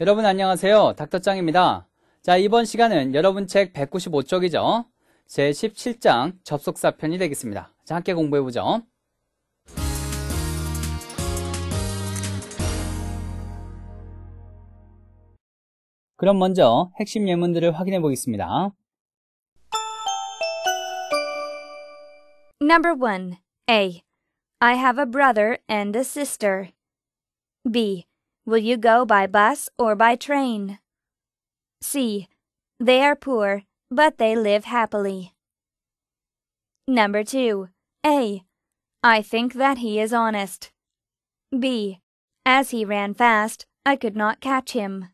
여러분 안녕하세요. 닥터짱입니다. 자, 이번 시간은 여러분 책 195쪽이죠. 제17장 접속사 편이 되겠습니다. 자, 함께 공부해보죠. 그럼 먼저 핵심 예문들을 확인해 보겠습니다. Number 1. A. I have a brother and a sister. B. Will you go by bus or by train? C. They are poor, but they live happily. Number 2. A. I think that he is honest. B. As he ran fast, I could not catch him.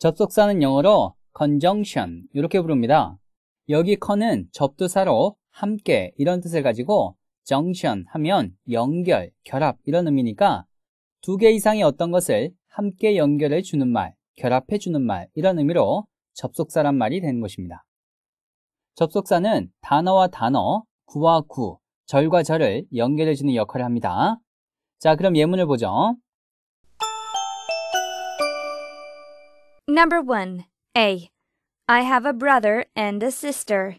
접속사는 영어로 conjunction 이렇게 부릅니다. 여기 con은 접두사로 함께 이런 뜻을 가지고 junction 하면 연결, 결합 이런 의미니까 두 개 이상의 어떤 것을 함께 연결해 주는 말, 결합해 주는 말 이런 의미로 접속사란 말이 되는 것입니다. 접속사는 단어와 단어, 구와 구, 절과 절을 연결해 주는 역할을 합니다. 자, 그럼 예문을 보죠. Number 1. A. I have a brother and a sister.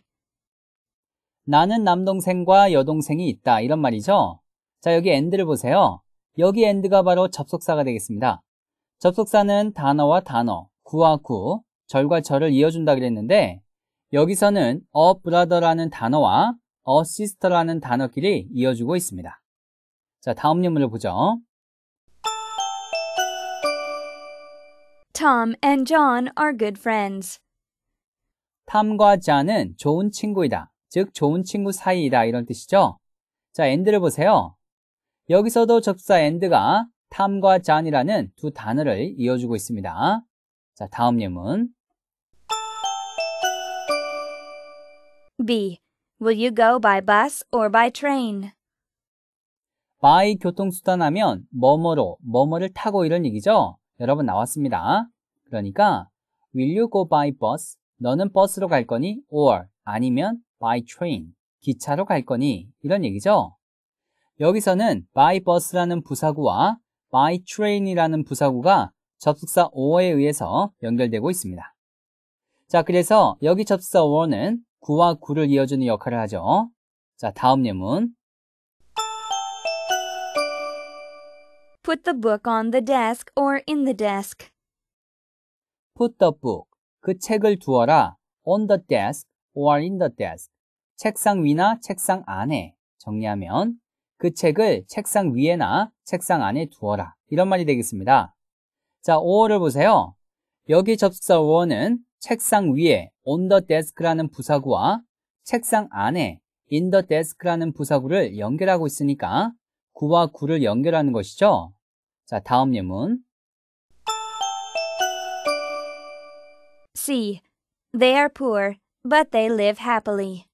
나는 남동생과 여동생이 있다. 이런 말이죠. 자, 여기 end를 보세요. 여기 end가 바로 접속사가 되겠습니다. 접속사는 단어와 단어, 구와 구, 절과 절을 이어준다 그랬는데 여기서는 a brother라는 단어와 a sister라는 단어끼리 이어주고 있습니다. 자, 다음 예문을 보죠. Tom and John are good friends. 탐과 자는 좋은 친구이다. 즉 좋은 친구 사이이다 이런 뜻이죠. 자, and를 보세요. 여기서도 접사 and가 탐과 잔이라는 두 단어를 이어주고 있습니다. 자, 다음 예문. B. Will you go by bus or by train? by 교통수단 하면 뭐뭐로, 뭐뭐를 타고 이런 얘기죠. 여러분 나왔습니다. 그러니까 will you go by bus? 너는 버스로 갈 거니? or 아니면 by train, 기차로 갈 거니 이런 얘기죠. 여기서는 by bus라는 부사구와 by train이라는 부사구가 접속사 어에 의해서 연결되고 있습니다. 자, 그래서 여기 접속사 어는 구와 구를 이어주는 역할을 하죠. 자, 다음 예문. Put the book on the desk or in the desk. Put the book. 그 책을 두어라 on the desk or in the desk. 책상 위나 책상 안에 정리하면 그 책을 책상 위에나 책상 안에 두어라. 이런 말이 되겠습니다. 자, 5월을 보세요. 여기 접속사 5월은 책상 위에 on the desk라는 부사구와 책상 안에 in the desk라는 부사구를 연결하고 있으니까 구와 구를 연결하는 것이죠. 자, 다음 예문. C. They are poor. But they live happily.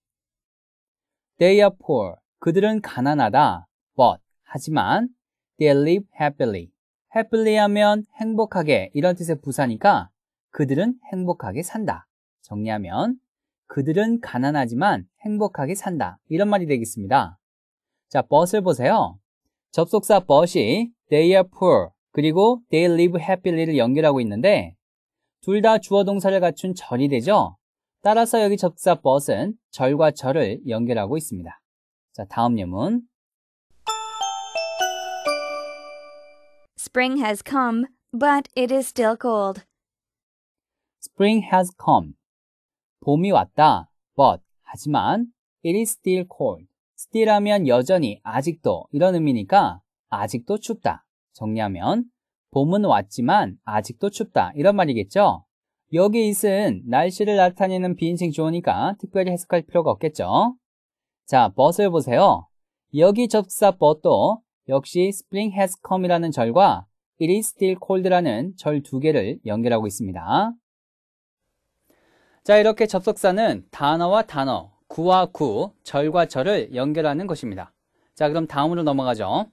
They are poor. 그들은 가난하다. But 하지만 they live happily. happily 하면 행복하게 이런 뜻의 부사니까 그들은 행복하게 산다. 정리하면 그들은 가난하지만 행복하게 산다. 이런 말이 되겠습니다. 자, but을 보세요. 접속사 but이 they are poor 그리고 they live happily 를 연결하고 있는데 둘 다 주어 동사를 갖춘 절이 되죠. 따라서 여기 접사 but은 절과 절을 연결하고 있습니다. 자, 다음 예문. Spring has come, but it is still cold. Spring has come. 봄이 왔다, but 하지만 it is still cold. still 하면 여전히 아직도 이런 의미니까 아직도 춥다. 정리하면 봄은 왔지만 아직도 춥다. 이런 말이겠죠? 여기 이은 날씨를 나타내는 비인칭 주어니까 특별히 해석할 필요가 없겠죠. 자, 버스를 보세요. 여기 접사 버도 역시 spring has come이라는 절과 it is still cold라는 절 두 개를 연결하고 있습니다. 자, 이렇게 접속사는 단어와 단어, 구와 구, 절과 절을 연결하는 것입니다. 자, 그럼 다음으로 넘어가죠.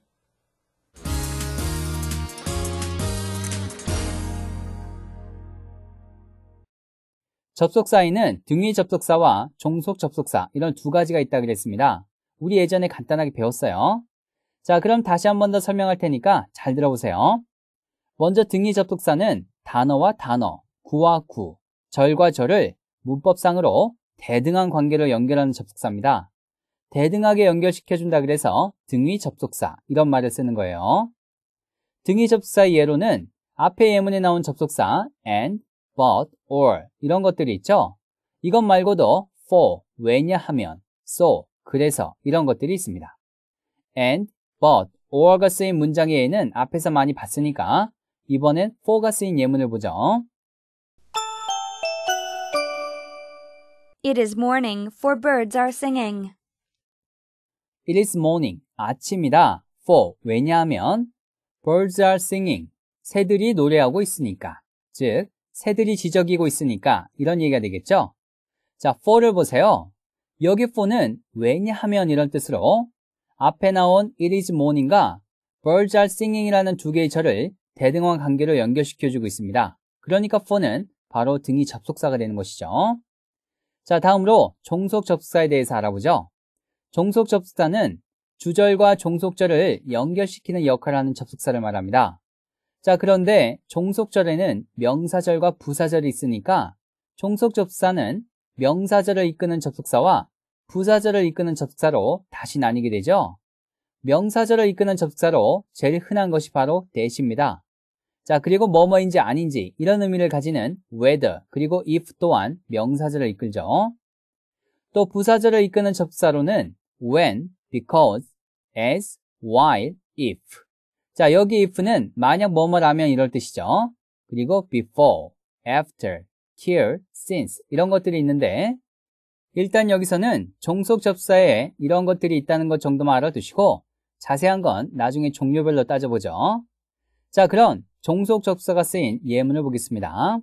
접속사에는 등위 접속사와 종속 접속사 이런 두 가지가 있다 그랬습니다. 우리 예전에 간단하게 배웠어요. 자, 그럼 다시 한 번 더 설명할 테니까 잘 들어보세요. 먼저 등위 접속사는 단어와 단어, 구와 구, 절과 절을 문법상으로 대등한 관계로 연결하는 접속사입니다. 대등하게 연결시켜준다 그래서 등위 접속사 이런 말을 쓰는 거예요. 등위 접속사의 예로는 앞에 예문에 나온 접속사 and, but, or 이런 것들이 있죠. 이것 말고도 for, 왜냐하면, so, 그래서 이런 것들이 있습니다. and, but, or가 쓰인 문장에는 앞에서 많이 봤으니까 이번엔 for가 쓰인 예문을 보죠. It is morning, for birds are singing. It is morning, 아침이다. for, 왜냐하면, birds are singing, 새들이 노래하고 있으니까. 즉, 새들이 지저귀고 있으니까 이런 얘기가 되겠죠? 자, for를 보세요. 여기 for는 왜냐하면 이런 뜻으로 앞에 나온 it is morning과 birds are singing이라는 두 개의 절을 대등한 관계로 연결시켜주고 있습니다. 그러니까 for는 바로 등이 접속사가 되는 것이죠. 자, 다음으로 종속 접속사에 대해서 알아보죠. 종속 접속사는 주절과 종속절을 연결시키는 역할을 하는 접속사를 말합니다. 자, 그런데 종속절에는 명사절과 부사절이 있으니까 종속접사는 명사절을 이끄는 접속사와 부사절을 이끄는 접속사로 다시 나뉘게 되죠. 명사절을 이끄는 접속사로 제일 흔한 것이 바로 대시입니다. 자, 그리고 뭐뭐인지 아닌지 이런 의미를 가지는 whether 그리고 if 또한 명사절을 이끌죠. 또 부사절을 이끄는 접사로는 when, because, as, while, if 자, 여기 if는 만약 뭐뭐라면 이럴 뜻이죠. 그리고 before, after, till, since 이런 것들이 있는데 일단 여기서는 종속 접사에 이런 것들이 있다는 것 정도만 알아두시고 자세한 건 나중에 종류별로 따져보죠. 자, 그럼 종속 접사가 쓰인 예문을 보겠습니다.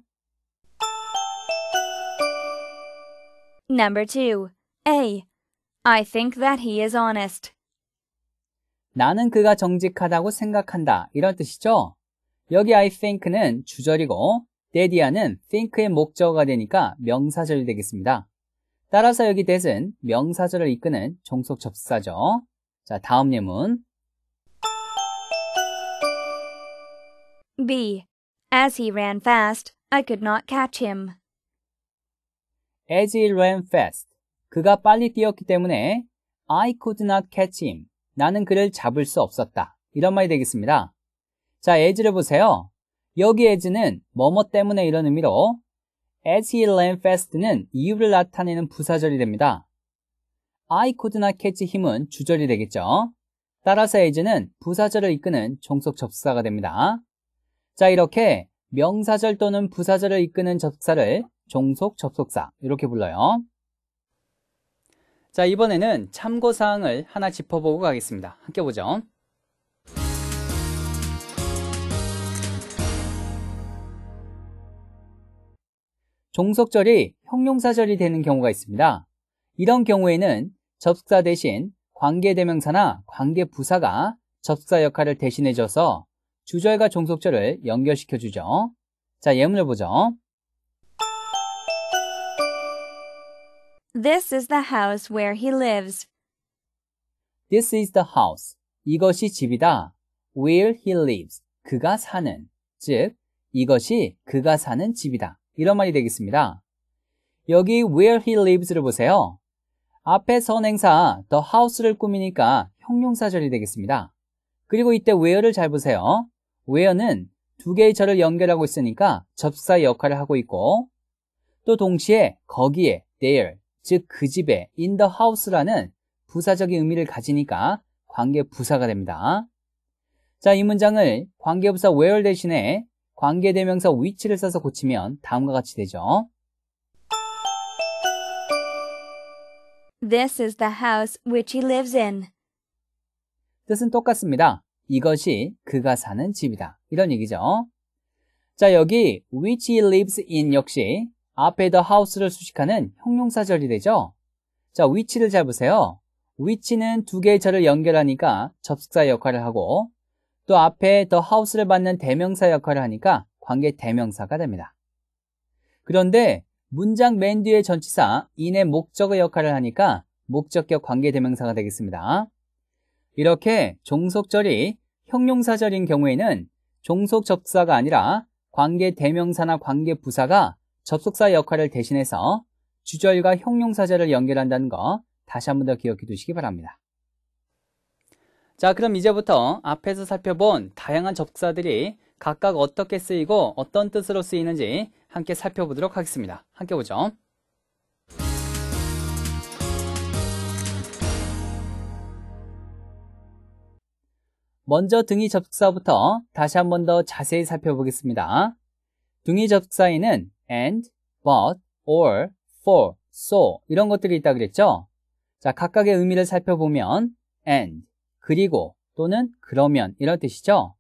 Number 2. A. I think that he is honest. 나는 그가 정직하다고 생각한다. 이런 뜻이죠. 여기 I think는 주절이고 데디아는 think의 목적어가 되니까 명사절이 되겠습니다. 따라서 여기 대은 명사절을 이끄는 종속 접사죠. 자, 다음 예문. B. As he ran fast, I could not catch him. As he ran fast. 그가 빨리 뛰었기 때문에 I could not catch him. 나는 그를 잡을 수 없었다. 이런 말이 되겠습니다. 자, a 즈를 보세요. 여기 에 s 는 뭐뭐 때문에 이런 의미로 as he ran fast는 이유를 나타내는 부사절이 됩니다. I could not catch him은 주절이 되겠죠. 따라서 a 즈는 부사절을 이끄는 종속 접사가 됩니다. 자, 이렇게 명사절 또는 부사절을 이끄는 접사를 종속 접속사 이렇게 불러요. 자, 이번에는 참고사항을 하나 짚어보고 가겠습니다. 함께 보죠. 종속절이 형용사절이 되는 경우가 있습니다. 이런 경우에는 접속사 대신 관계대명사나 관계부사가 접속사 역할을 대신해줘서 주절과 종속절을 연결시켜주죠. 자, 예문을 보죠. This is the house where he lives. This is the house. 이것이 집이다. Where he lives. 그가 사는. 즉, 이것이 그가 사는 집이다. 이런 말이 되겠습니다. 여기 where he lives를 보세요. 앞에 선행사 the house를 꾸미니까 형용사절이 되겠습니다. 그리고 이때 where를 잘 보세요. where는 두 개의 절을 연결하고 있으니까 접사 역할을 하고 있고 또 동시에 거기에 there 즉그 집에 in the house라는 부사적인 의미를 가지니까 관계부사가 됩니다. 자, 이 문장을 관계부사 where 대신에 관계대명사 which를 써서 고치면 다음과 같이 되죠. This is the house which he lives in. 뜻은 똑같습니다. 이것이 그가 사는 집이다. 이런 얘기죠. 자, 여기 which he lives in 역시 앞에 the house를 수식하는 형용사절이 되죠. 자, 위치를 잘 보세요. 위치는 두 개의 절을 연결하니까 접속사 역할을 하고 또 앞에 the house를 받는 대명사 역할을 하니까 관계 대명사가 됩니다. 그런데 문장 맨 뒤에 전치사 인의 목적의 역할을 하니까 목적격 관계 대명사가 되겠습니다. 이렇게 종속절이 형용사절인 경우에는 종속접사가 아니라 관계 대명사나 관계 부사가 접속사 역할을 대신해서 주절과 형용사절을 연결한다는 거 다시 한 번 더 기억해 두시기 바랍니다. 자, 그럼 이제부터 앞에서 살펴본 다양한 접사들이 각각 어떻게 쓰이고 어떤 뜻으로 쓰이는지 함께 살펴보도록 하겠습니다. 함께 보죠. 먼저 등이 접속사부터 다시 한 번 더 자세히 살펴보겠습니다. 등이 접속사에는 and, but, or, for, so 이런 것들이 있다 그랬죠? 자, 각각의 의미를 살펴보면 and, 그리고 또는 그러면 이런 뜻이죠.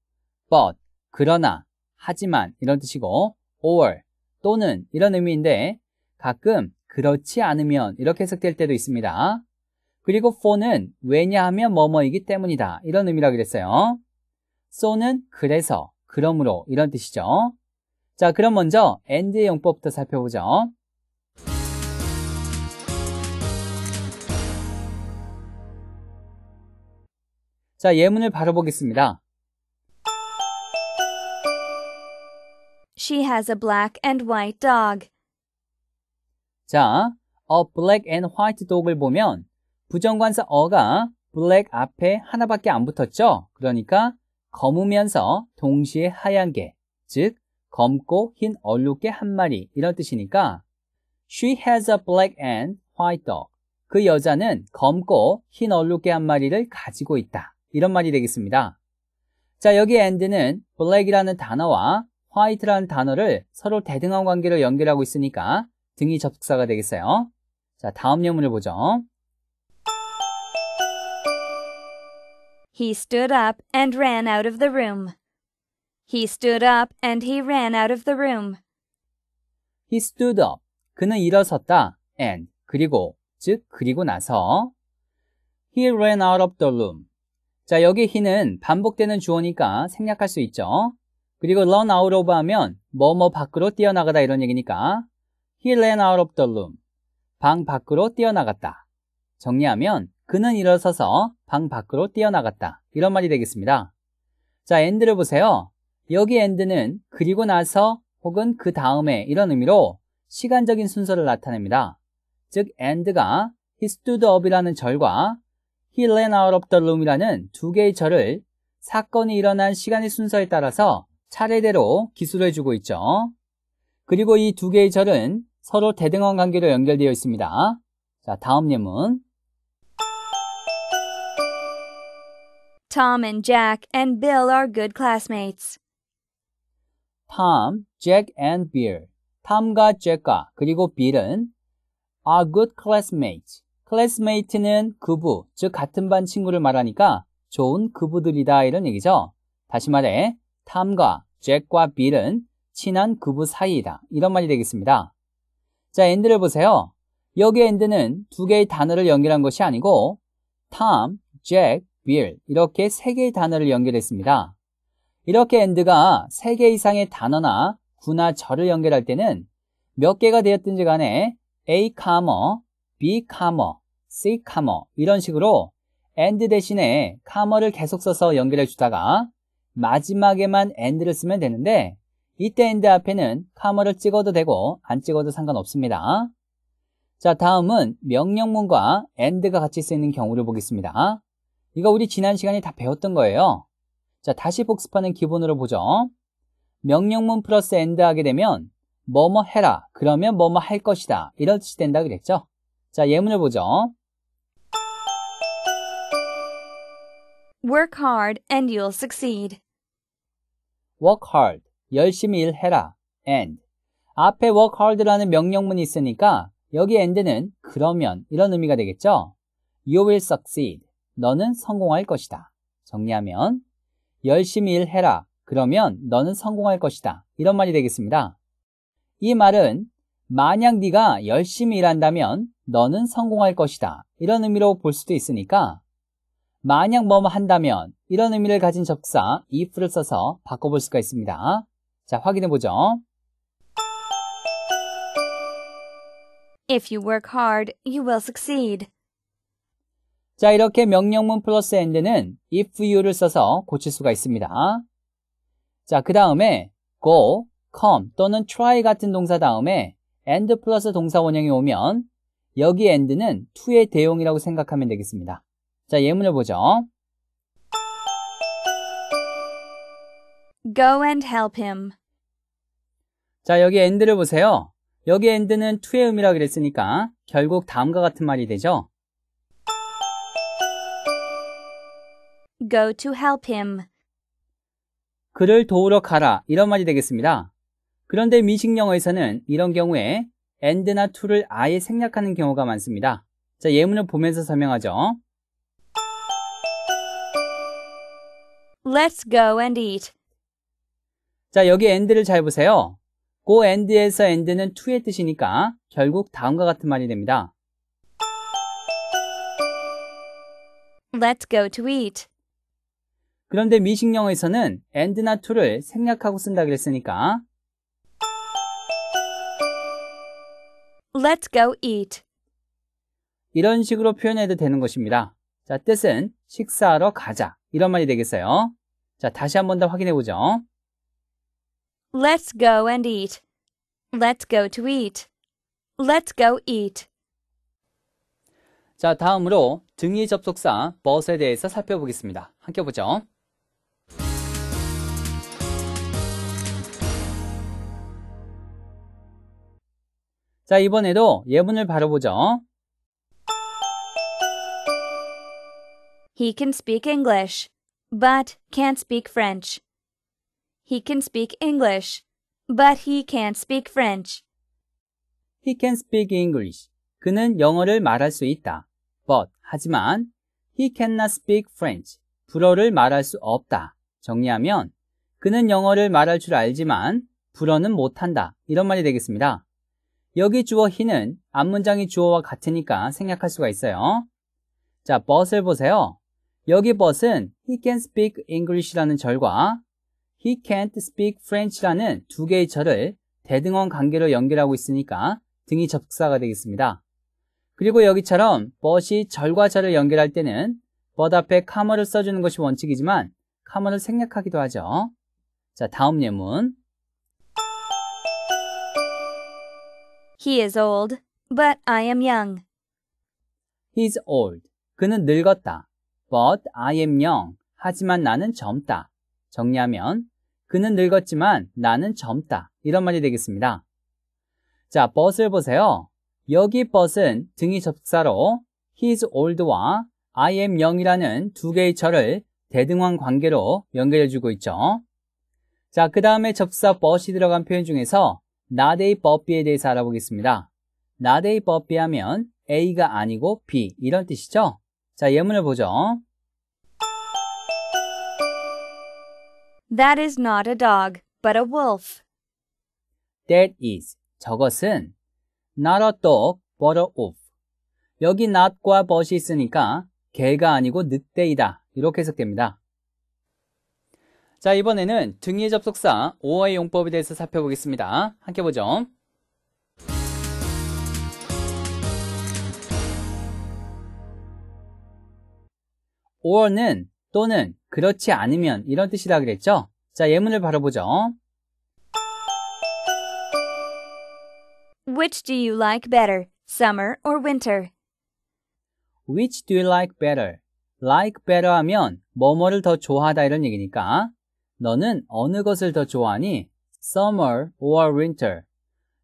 but, 그러나, 하지만 이런 뜻이고 or, 또는 이런 의미인데 가끔 그렇지 않으면 이렇게 해석될 때도 있습니다. 그리고 for는 왜냐하면 뭐뭐이기 때문이다 이런 의미라 그랬어요. so는 그래서, 그러므로 이런 뜻이죠. 자, 그럼 먼저 and의 용법부터 살펴보죠. 자, 예문을 바로 보겠습니다. She has a black and white dog. 자, a black and white dog을 보면 부정관사 어가 black 앞에 하나밖에 안 붙었죠? 그러니까 검으면서 동시에 하얀 게, 즉 검고 흰 얼룩개 한 마리 이런 뜻이니까 She has a black and white dog. 그 여자는 검고 흰 얼룩개 한 마리를 가지고 있다. 이런 말이 되겠습니다. 자, 여기 and는 black이라는 단어와 white라는 단어를 서로 대등한 관계로 연결하고 있으니까 등이 접속사가 되겠어요. 자, 다음 예문을 보죠. He stood up and ran out of the room. He stood up and he ran out of the room. He stood up. 그는 일어섰다. and 그리고 즉 그리고 나서 he ran out of the room. 자, 여기 he는 반복되는 주어니까 생략할 수 있죠. 그리고 run out of 하면 뭐뭐 뭐 밖으로 뛰어나가다 이런 얘기니까 he ran out of the room. 방 밖으로 뛰어나갔다. 정리하면 그는 일어서서 방 밖으로 뛰어나갔다. 이런 말이 되겠습니다. 자, 엔드를 보세요. 여기 end는 그리고 나서 혹은 그 다음에 이런 의미로 시간적인 순서를 나타냅니다. 즉 end가 he stood up이라는 절과 he ran out of the room이라는 두 개의 절을 사건이 일어난 시간의 순서에 따라서 차례대로 기술해주고 있죠. 그리고 이 두 개의 절은 서로 대등한 관계로 연결되어 있습니다. 자, 다음 예문. Tom and Jack and Bill are good classmates. 팜, 잭 and 빌. 탐과 잭과 그리고 빌은 are good classmates. classmate는 그부, 즉 같은 반 친구를 말하니까 좋은 그부들이다 이런 얘기죠. 다시 말해 탐과 잭과 빌은 친한 그부 사이이다. 이런 말이 되겠습니다. 자, 엔드를 보세요. 여기 엔드는 두 개의 단어를 연결한 것이 아니고 Tom, Jack, Bill 이렇게 세 개의 단어를 연결했습니다. 이렇게 and가 3개 이상의 단어나 구나 절을 연결할 때는 몇 개가 되었든지 간에 A, B, C, 이런 식으로 and 대신에 comma를 계속 써서 연결해 주다가 마지막에만 and를 쓰면 되는데 이때 end 앞에는 comma를 찍어도 되고 안 찍어도 상관없습니다. 자 다음은 명령문과 and가 같이 쓰이는 경우를 보겠습니다. 이거 우리 지난 시간에 다 배웠던 거예요. 자, 다시 복습하는 기본으로 보죠. 명령문 플러스 end 하게 되면 뭐뭐 해라. 그러면 뭐뭐 할 것이다. 이런 뜻이 된다 그랬죠. 자, 예문을 보죠. Work hard and you'll succeed. Work hard. 열심히 일해라. and. 앞에 work hard라는 명령문이 있으니까 여기 end는 그러면 이런 의미가 되겠죠. You will succeed. 너는 성공할 것이다. 정리하면 열심히 일해라. 그러면 너는 성공할 것이다. 이런 말이 되겠습니다. 이 말은 만약 네가 열심히 일한다면 너는 성공할 것이다. 이런 의미로 볼 수도 있으니까 만약 뭐뭐 한다면 이런 의미를 가진 접사 if를 써서 바꿔볼 수가 있습니다. 자, 확인해 보죠. If you work hard, you will succeed. 자, 이렇게 명령문 플러스 and는 if you를 써서 고칠 수가 있습니다. 자, 그 다음에 go, come 또는 try 같은 동사 다음에 and 플러스 동사 원형이 오면 여기 and는 to의 대용이라고 생각하면 되겠습니다. 자, 예문을 보죠. Go and help him. 자, 여기 end를 보세요. 여기 end는 to의 의미라고 그랬으니까 결국 다음과 같은 말이 되죠. Go to help him. 그를 도우러 가라. 이런 말이 되겠습니다. 그런데 미식 영어에서는 이런 경우에 and나 to를 아예 생략하는 경우가 많습니다. 자, 예문을 보면서 설명하죠. Let's go and eat. 자, 여기 and를 잘 보세요. go and에서 and는 to의 뜻이니까 결국 다음과 같은 말이 됩니다. Let's go to eat. 그런데 미식령어에서는 and나 to를 생략하고 쓴다 그랬으니까 Let's go eat. 이런 식으로 표현해도 되는 것입니다. 자, 뜻은 식사하러 가자. 이런 말이 되겠어요. 자, 다시 한 번 더 확인해 보죠. Let's go and eat. Let's go to eat. Let's go eat. 자, 다음으로 등의 접속사 bus에 대해서 살펴보겠습니다. 함께 보죠. 자, 이번에도 예문을 바로 보죠. He can speak English, but can't speak French. He can speak English, but he can't speak French. He can speak English. 그는 영어를 말할 수 있다. but 하지만 he cannot speak French. 불어를 말할 수 없다. 정리하면 그는 영어를 말할 줄 알지만 불어는 못한다. 이런 말이 되겠습니다. 여기 주어 he는 앞문장이 주어와 같으니까 생략할 수가 있어요. 자, but을 보세요. 여기 but은 he can speak English라는 절과 he can't speak French라는 두 개의 절을 대등원 관계로 연결하고 있으니까 등이 접사가 되겠습니다. 그리고 여기처럼 but이 절과 절을 연결할 때는 but 앞에 comma를 써주는 것이 원칙이지만 comma를 생략하기도 하죠. 자, 다음 예문. He is old, but I am young. He's old. 그는 늙었다. But I am young. 하지만 나는 젊다. 정리하면 그는 늙었지만 나는 젊다. 이런 말이 되겠습니다. 자, but을 보세요. 여기 but은 등이 접사로 he's old와 I am young이라는 두 개의 절을 대등한 관계로 연결해주고 있죠. 자, 그 다음에 접사 b u 이 들어간 표현 중에서 나데이 버비에 대해서 알아보겠습니다. 나데이 버비 하면 A가 아니고 B 이런 뜻이죠. 자, 예문을 보죠. That is not a dog, but a wolf. That is 저것은 not a dog, but a wolf. 여기 not과 but이 있으니까 개가 아니고 늑대이다. 이렇게 해석됩니다. 자, 이번에는 등위 접속사 오어의 용법에 대해서 살펴보겠습니다. 함께 보죠. 오 r 는 또는 그렇지 않으면 이런 뜻이라 그랬죠? 자, 예문을 바로 보죠. Which do you like better, summer or winter? Which do you like better? like better 하면 뭐뭐를 더 좋아하다 이런 얘기니까 너는 어느 것을 더 좋아하니? summer or winter?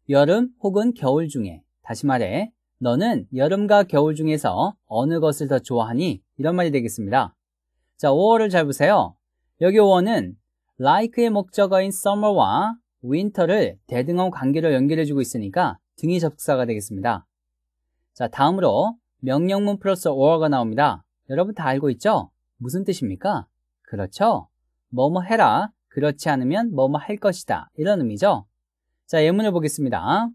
여름 혹은 겨울 중에. 다시 말해, 너는 여름과 겨울 중에서 어느 것을 더 좋아하니? 이런 말이 되겠습니다. 자, 5월을 잘 보세요. 여기 5월은 like의 목적어인 summer와 winter를 대등한 관계로 연결해주고 있으니까 등이 접사가 되겠습니다. 자, 다음으로 명령문 플러스 or가 나옵니다. 여러분 다 알고 있죠? 무슨 뜻입니까? 그렇죠? 뭐뭐 해라. 그렇지 않으면 뭐뭐 할 것이다. 이런 의미죠. 자, 예문을 보겠습니다.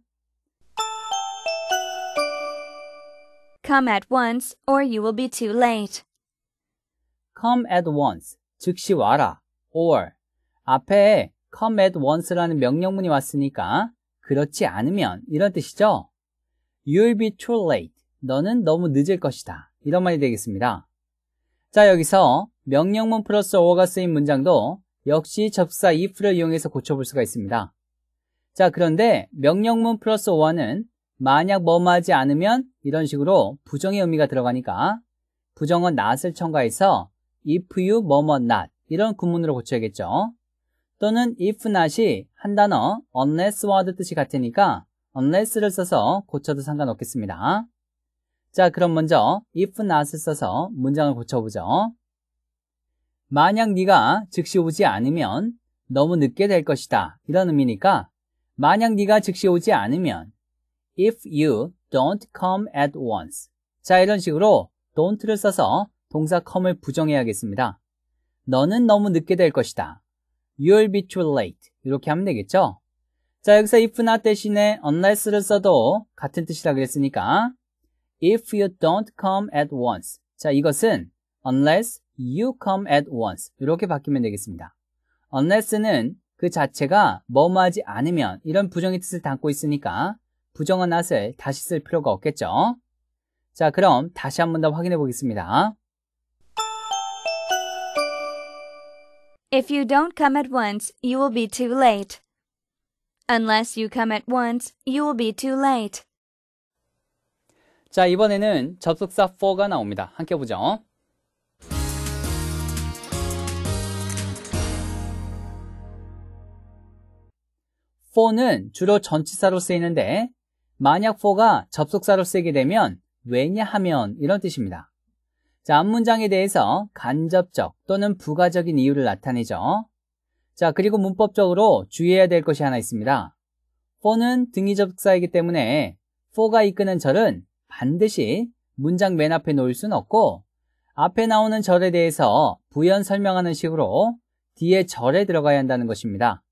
Come at once or you will be too late. Come at once. 즉시 와라. or 앞에 come at once라는 명령문이 왔으니까 그렇지 않으면 이런 뜻이죠. You'll be too late. 너는 너무 늦을 것이다. 이런 말이 되겠습니다. 자, 여기서 명령문 플러스 어가 쓰인 문장도 역시 접사 if를 이용해서 고쳐볼 수가 있습니다. 자, 그런데 명령문 플러스 어는 만약 뭐뭐 하지 않으면 이런 식으로 부정의 의미가 들어가니까 부정은 not을 첨가해서 if you 뭐뭐 not 이런 구문으로 고쳐야겠죠. 또는 if not이 한 단어 unless와 뜻이 같으니까 unless를 써서 고쳐도 상관없겠습니다. 자, 그럼 먼저 if not을 써서 문장을 고쳐보죠. 만약 네가 즉시 오지 않으면 너무 늦게 될 것이다. 이런 의미니까 만약 네가 즉시 오지 않으면 if you don't come at once. 자, 이런 식으로 don't를 써서 동사 come을 부정해야겠습니다. 너는 너무 늦게 될 것이다. You'll be too late. 이렇게 하면 되겠죠? 자, 여기서 if나 대신에 unless를 써도 같은 뜻이라 그랬으니까 if you don't come at once. 자, 이것은 unless you come at once 이렇게 바뀌면 되겠습니다. unless는 그 자체가 뭐 뭐하지 않으면 이런 부정의 뜻을 담고 있으니까 부정한 낫을 다시 쓸 필요가 없겠죠. 자 그럼 다시 한 번 더 확인해 보겠습니다. If you don't come at once, you will be too late. Unless you come at once, you will be too late. 자, 이번에는 접속사 for가 나옵니다. 함께 보죠. for는 주로 전치사로 쓰이는데 만약 for가 접속사로 쓰이게 되면 왜냐하면 이런 뜻입니다. 자, 앞 문장에 대해서 간접적 또는 부가적인 이유를 나타내죠. 자, 그리고 문법적으로 주의해야 될 것이 하나 있습니다. for는 등위 접속사이기 때문에 for가 이끄는 절은 반드시 문장 맨 앞에 놓을 순 없고 앞에 나오는 절에 대해서 부연 설명하는 식으로 뒤에 절에 들어가야 한다는 것입니다.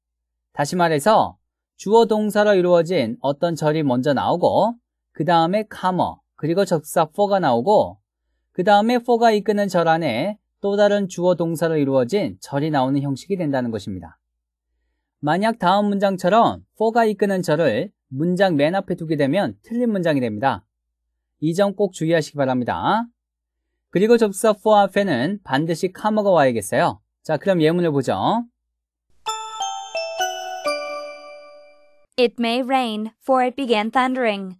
다시 말해서 주어 동사로 이루어진 어떤 절이 먼저 나오고 그 다음에 come 그리고 접사 for가 나오고 그 다음에 for가 이끄는 절 안에 또 다른 주어 동사로 이루어진 절이 나오는 형식이 된다는 것입니다. 만약 다음 문장처럼 for가 이끄는 절을 문장 맨 앞에 두게 되면 틀린 문장이 됩니다. 이 점 꼭 주의하시기 바랍니다. 그리고 접사 for 앞에는 반드시 come가 와야겠어요. 자, 그럼 예문을 보죠. It may rain, for it began thundering.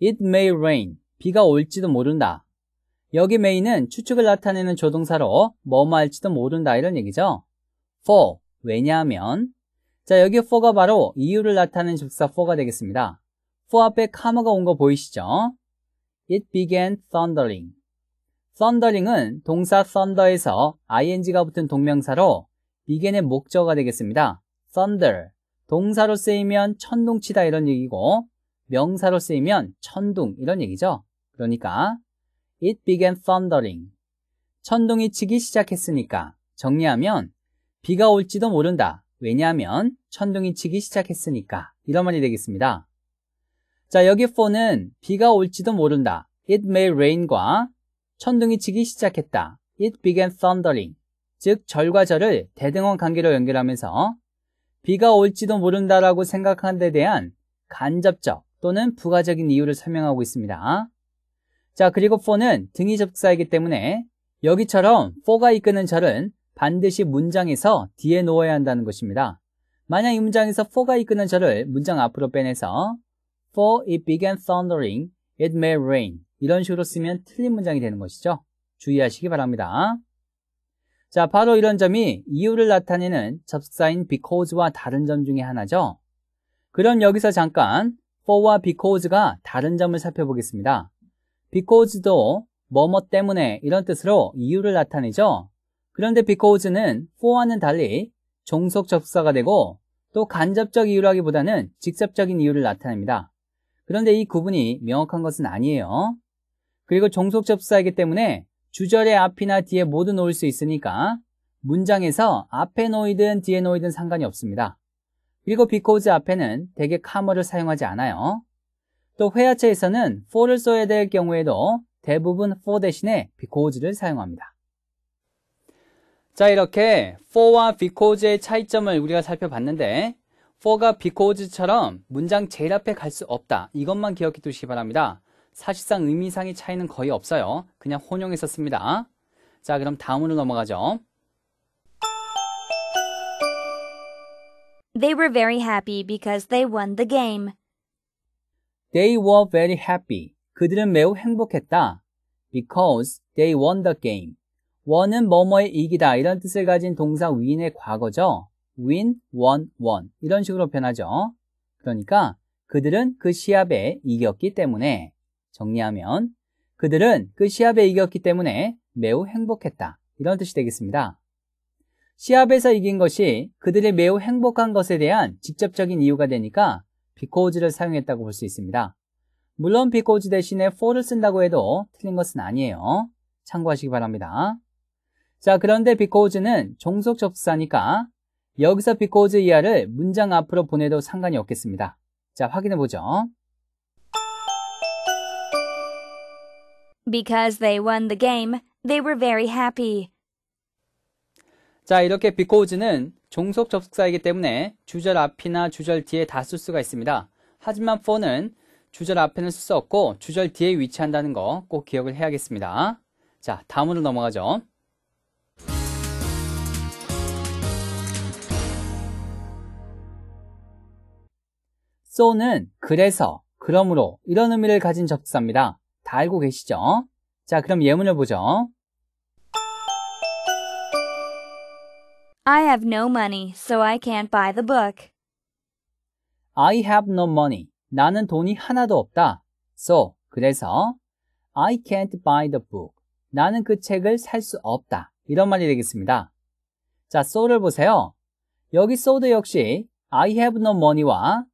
It may rain. 비가 올지도 모른다. 여기 may는 추측을 나타내는 조동사로 뭐뭐 할지도 모른다 이런 얘기죠. for 왜냐하면 자 여기 for가 바로 이유를 나타내는 접사 for가 되겠습니다. for 앞에 카마가 온 거 보이시죠? It began thundering. thundering은 동사 thunder에서 ing가 붙은 동명사로 began의 목적어가 되겠습니다. thunder 동사로 쓰이면 천둥치다 이런 얘기고 명사로 쓰이면 천둥 이런 얘기죠. 그러니까 it began thundering. 천둥이 치기 시작했으니까 정리하면 비가 올지도 모른다. 왜냐하면 천둥이 치기 시작했으니까 이런 말이 되겠습니다. 자 여기 4는 비가 올지도 모른다. it may rain과 천둥이 치기 시작했다. it began thundering 즉 절과 절을 대등원 관계로 연결하면서 비가 올지도 모른다라고 생각한 데 대한 간접적 또는 부가적인 이유를 설명하고 있습니다. 자, 그리고 for는 등이 접사이기 때문에 여기처럼 for가 이끄는 절은 반드시 문장에서 뒤에 놓아야 한다는 것입니다. 만약 이 문장에서 for가 이끄는 절을 문장 앞으로 빼내서 for it began thundering, it may rain 이런 식으로 쓰면 틀린 문장이 되는 것이죠. 주의하시기 바랍니다. 자, 바로 이런 점이 이유를 나타내는 접속사인 because와 다른 점 중에 하나죠. 그럼 여기서 잠깐 for와 because가 다른 점을 살펴보겠습니다. because도 뭐뭐 때문에 이런 뜻으로 이유를 나타내죠. 그런데 because는 for와는 달리 종속 접속사가 되고 또 간접적 이유라기보다는 직접적인 이유를 나타냅니다. 그런데 이 구분이 명확한 것은 아니에요. 그리고 종속 접사이기 때문에 주절의 앞이나 뒤에 모두 놓을 수 있으니까 문장에서 앞에 놓이든 뒤에 놓이든 상관이 없습니다. 그리고 because 앞에는 대개 coma를 사용하지 않아요. 또 회화체에서는 for를 써야 될 경우에도 대부분 for 대신에 because를 사용합니다. 자 이렇게 for와 because의 차이점을 우리가 살펴봤는데 for가 because처럼 문장 제일 앞에 갈 수 없다 이것만 기억해 두시기 바랍니다. 사실상 의미상의 차이는 거의 없어요. 그냥 혼용해서 씁니다. 자, 그럼 다음으로 넘어가죠. They were very happy because they won the game. They were very happy. 그들은 매우 행복했다. Because they won the game. won은 뭐뭐에 이기다 이런 뜻을 가진 동사 win의 과거죠. win, won, won 이런 식으로 변하죠. 그러니까 그들은 그 시합에 이겼기 때문에 정리하면 그들은 그 시합에 이겼기 때문에 매우 행복했다. 이런 뜻이 되겠습니다. 시합에서 이긴 것이 그들이 매우 행복한 것에 대한 직접적인 이유가 되니까 비코즈를 사용했다고 볼 수 있습니다. 물론 비코즈 대신에 for를 쓴다고 해도 틀린 것은 아니에요. 참고하시기 바랍니다. 자, 그런데 비코즈는 종속 접사니까 여기서 비코즈 이하를 문장 앞으로 보내도 상관이 없겠습니다. 자, 확인해 보죠. Because they won the game, they were very happy. 자, 이렇게 because는 종속 접속사이기 때문에 주절 앞이나 주절 뒤에 다 쓸 수가 있습니다. 하지만 for는 주절 앞에는 쓸 수 없고 주절 뒤에 위치한다는 거 꼭 기억을 해야겠습니다. 자, 다음으로 넘어가죠. so는 그래서, 그러므로 이런 의미를 가진 접속사입니다. 다 알고 계시죠? 자, 그럼 예문을 보죠. I have no money, so I can't buy the book. I have no money. 나는 돈이 하나도 없다. So, 그래서 I can't buy the book. 나는 그 책을 살 수 없다. 이런 말이 되겠습니다. 자, so를 보세요. 여기 so도 역시 I have no money와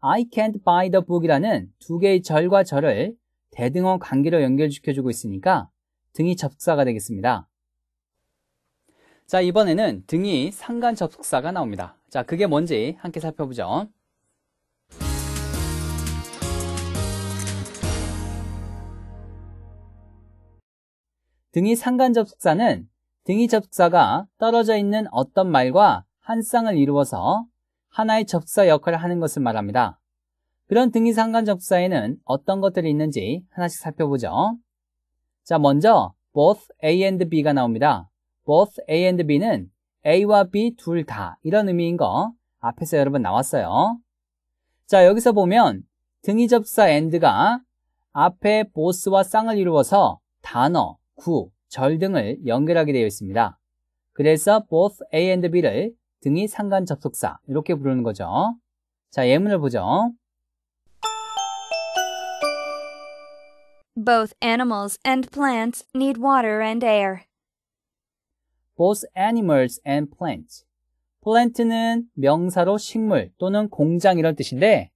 I can't buy the book이라는 두 개의 절과 절을 대등어 관계를 연결시켜주고 있으니까 등이 접속사가 되겠습니다. 자, 이번에는 등이 상간 접속사가 나옵니다. 자, 그게 뭔지 함께 살펴보죠. 등이 상간 접속사는 등이 접속사가 떨어져 있는 어떤 말과 한 쌍을 이루어서 하나의 접속사 역할을 하는 것을 말합니다. 그런 등기상관 접사에는 어떤 것들이 있는지 하나씩 살펴보죠. 자, 먼저 both A and B가 나옵니다. both A and B는 A와 B 둘 다 이런 의미인 거 앞에서 여러분 나왔어요. 자, 여기서 보면 등이 접사 and가 앞에 보스와 쌍을 이루어서 단어, 구, 절 등을 연결하게 되어 있습니다. 그래서 both A and B를 등이 상간 접속사 이렇게 부르는 거죠. 자, 예문을 보죠. Both animals and plants need water and air. Both animals and plants. plant는 명사로 식물 또는 공장 이런 뜻인데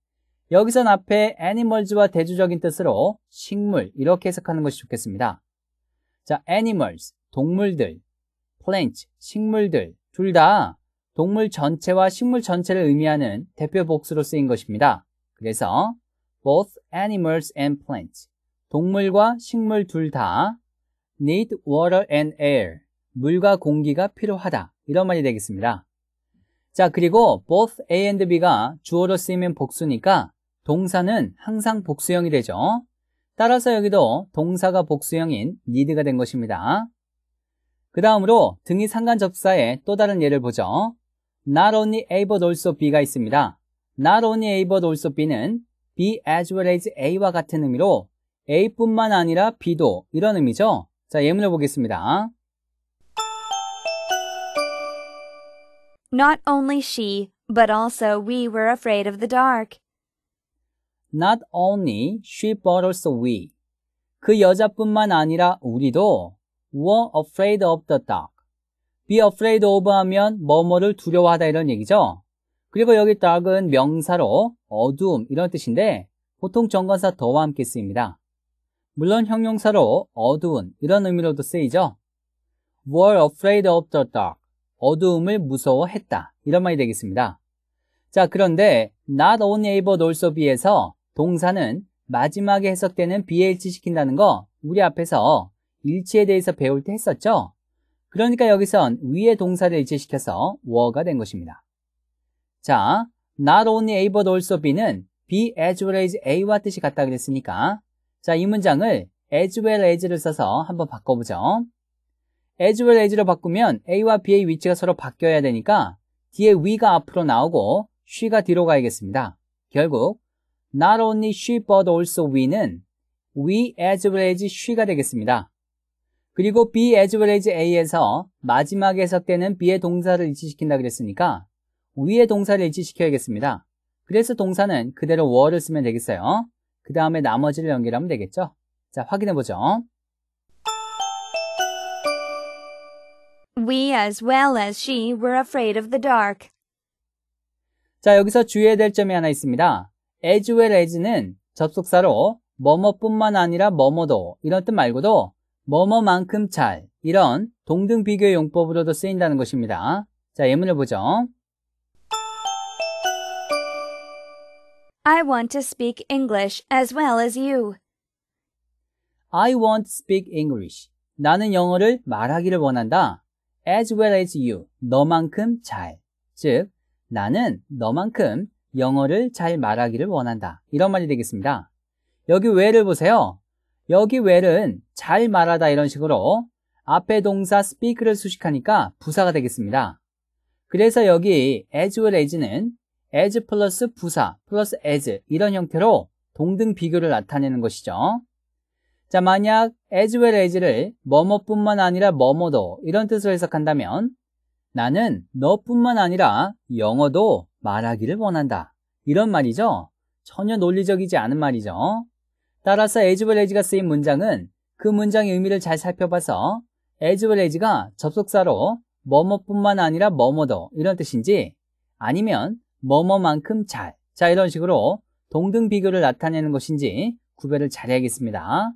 여기선 앞에 animals와 대조적인 뜻으로 식물 이렇게 해석하는 것이 좋겠습니다. 자, animals, 동물들, plants, 식물들 둘 다 동물 전체와 식물 전체를 의미하는 대표 복수로 쓰인 것입니다. 그래서 both animals and plants 동물과 식물 둘 다 need water and air. 물과 공기가 필요하다. 이런 말이 되겠습니다. 자, 그리고 both A and B가 주어로 쓰이면 복수니까 동사는 항상 복수형이 되죠. 따라서 여기도 동사가 복수형인 need가 된 것입니다. 그 다음으로 등이 상관 접사의 또 다른 예를 보죠. Not only A but also B가 있습니다. Not only A but also B는 B as well as A와 같은 의미로 A뿐만 아니라 B도 이런 의미죠. 자, 예문을 보겠습니다. Not only she, but also we were afraid of the dark. Not only she, but also we. 그 여자뿐만 아니라 우리도 were afraid of the dark. be afraid of 하면 뭐뭐를 두려워하다 이런 얘기죠. 그리고 여기 dark은 명사로 어두움 이런 뜻인데 보통 정관사 더와 함께 쓰입니다. 물론 형용사로 어두운 이런 의미로도 쓰이죠. were afraid of the dark. 어두움을 무서워했다. 이런 말이 되겠습니다. 자, 그런데 not on able also be에서 동사는 마지막에 해석되는 b 치 시킨다는 거 우리 앞에서 일치에 대해서 배울 때 했었죠? 그러니까 여기선 위의 동사를 일치시켜서 were가 된 것입니다. 자, not only A but also B는 be as well as A와 뜻이 같다 그랬으니까 자, 이 문장을 as well as를 써서 한번 바꿔보죠. as well as로 바꾸면 a와 b의 위치가 서로 바뀌어야 되니까 뒤에 we가 앞으로 나오고 she가 뒤로 가야겠습니다. 결국 not only she but also we는 we as well as she가 되겠습니다. 그리고 be as well as a에서 마지막에 해석되는 be의 동사를 일치시킨다 그랬으니까 we의 동사를 일치시켜야겠습니다. 그래서 동사는 그대로 were를 쓰면 되겠어요. 그 다음에 나머지를 연결하면 되겠죠? 자, 확인해 보죠. We as well as she were afraid of the dark. 자, 여기서 주의해야 될 점이 하나 있습니다. as well as는 접속사로 뭐뭐뿐만 아니라 뭐뭐도 이런 뜻 말고도 뭐뭐만큼 잘 이런 동등 비교 용법으로도 쓰인다는 것입니다. 자, 예문을 보죠. I want to speak English as well as you. I want to speak English. 나는 영어를 말하기를 원한다. As well as you. 너만큼 잘. 즉, 나는 너만큼 영어를 잘 말하기를 원한다. 이런 말이 되겠습니다. 여기 where를 보세요. 여기 where는 잘 말하다 이런 식으로 앞에 동사 speak를 수식하니까 부사가 되겠습니다. 그래서 여기 as well as는 as 플러스 부사 플러스 as 이런 형태로 동등 비교를 나타내는 것이죠. 자, 만약 as well as를 뭐뭐뿐만 아니라 뭐뭐도 이런 뜻으로 해석한다면 나는 너뿐만 아니라 영어도 말하기를 원한다. 이런 말이죠. 전혀 논리적이지 않은 말이죠. 따라서 as well as가 쓰인 문장은 그 문장의 의미를 잘 살펴봐서 as well as가 접속사로 뭐뭐뿐만 아니라 뭐뭐도 이런 뜻인지 아니면 뭐뭐만큼 잘. 자, 이런 식으로 동등 비교를 나타내는 것인지 구별을 잘해야겠습니다.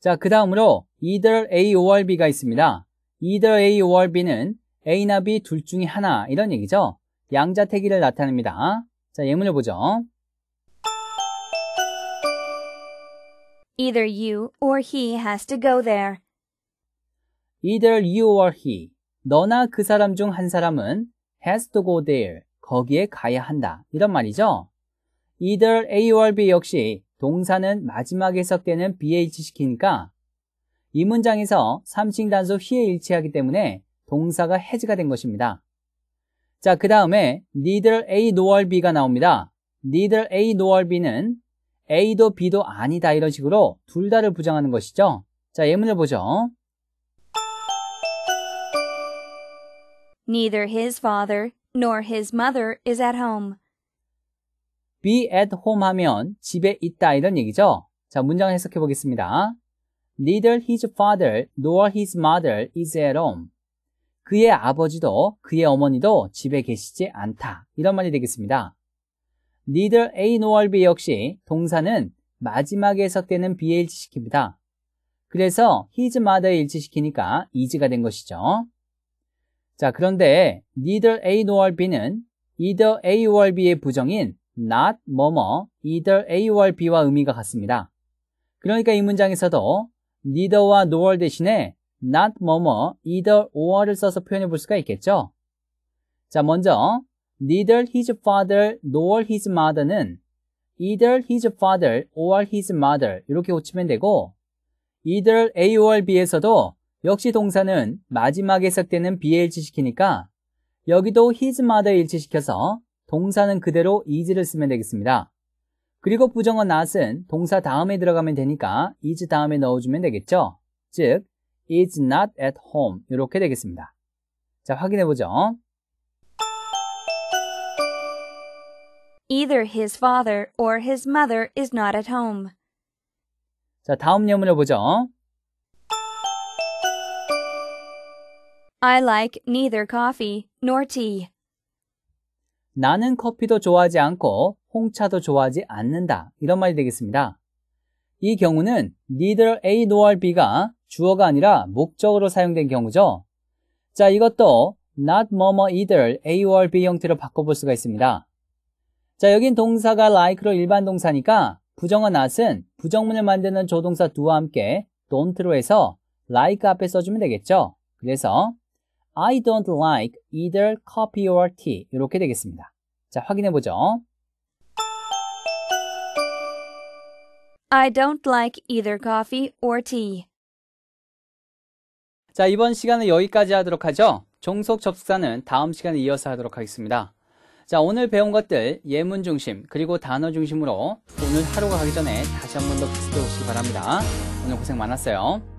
자, 그 다음으로 either A or B가 있습니다. either A or B는 A나 B 둘 중에 하나 이런 얘기죠. 양자택일을 나타냅니다. 자, 예문을 보죠. Either you or he has to go there. Either you or he. 너나 그 사람 중 한 사람은 has to go there. 거기에 가야 한다. 이런 말이죠. either A와 B 역시 동사는 마지막에 해석되는 BH시키니까 이 문장에서 3층 단수 휘에 일치하기 때문에 동사가 해지가 된 것입니다. 자, 그 다음에 neither A nor B가 나옵니다. neither A nor B는 A도 B도 아니다 이런 식으로 둘 다를 부정하는 것이죠. 자, 예문을 보죠. Neither his father nor his mother is at home. be at home 하면 집에 있다 이런 얘기죠. 자, 문장 해석해 보겠습니다. Neither his father nor his mother is at home. 그의 아버지도 그의 어머니도 집에 계시지 않다. 이런 말이 되겠습니다. neither A nor B 역시 동사는 마지막에 해석되는 B에 일치시킵니다. 그래서 his mother에 일치시키니까 is가 된 것이죠. 자, 그런데 neither A nor B는 either A or B의 부정인 not 뭐뭐 either A or B와 의미가 같습니다. 그러니까 이 문장에서도 neither와 nor 대신에 not 뭐뭐 either or를 써서 표현해 볼 수가 있겠죠. 자, 먼저 neither his father nor his mother는 either his father or his mother 이렇게 고치면 되고 either A or B에서도 역시 동사는 마지막에 시작되는 비에 일치시키니까 여기도 his mother 일치시켜서 동사는 그대로 is를 쓰면 되겠습니다. 그리고 부정어 not은 동사 다음에 들어가면 되니까 is 다음에 넣어주면 되겠죠. 즉, is not at home 이렇게 되겠습니다. 자, 확인해보죠. Either his father or his mother is not at home. 자, 다음 예문을 보죠. I like neither coffee nor tea. 나는 커피도 좋아하지 않고 홍차도 좋아하지 않는다. 이런 말이 되겠습니다. 이 경우는 neither A nor B가 주어가 아니라 목적으로 사용된 경우죠. 자, 이것도 not 뭐뭐 either A or B 형태로 바꿔볼 수가 있습니다. 자, 여긴 동사가 like로 일반 동사니까 부정어 not은 부정문을 만드는 조동사 두와 함께 don't로 해서 like 앞에 써주면 되겠죠. 그래서 I don't like either coffee or tea. 이렇게 되겠습니다. 자, 확인해 보죠. I don't like either coffee or tea. 자, 이번 시간은 여기까지 하도록 하죠. 종속 접속사는 다음 시간에 이어서 하도록 하겠습니다. 자, 오늘 배운 것들 예문 중심 그리고 단어 중심으로 오늘 하루가 가기 전에 다시 한 번더 복습해 보시기 바랍니다. 오늘 고생 많았어요.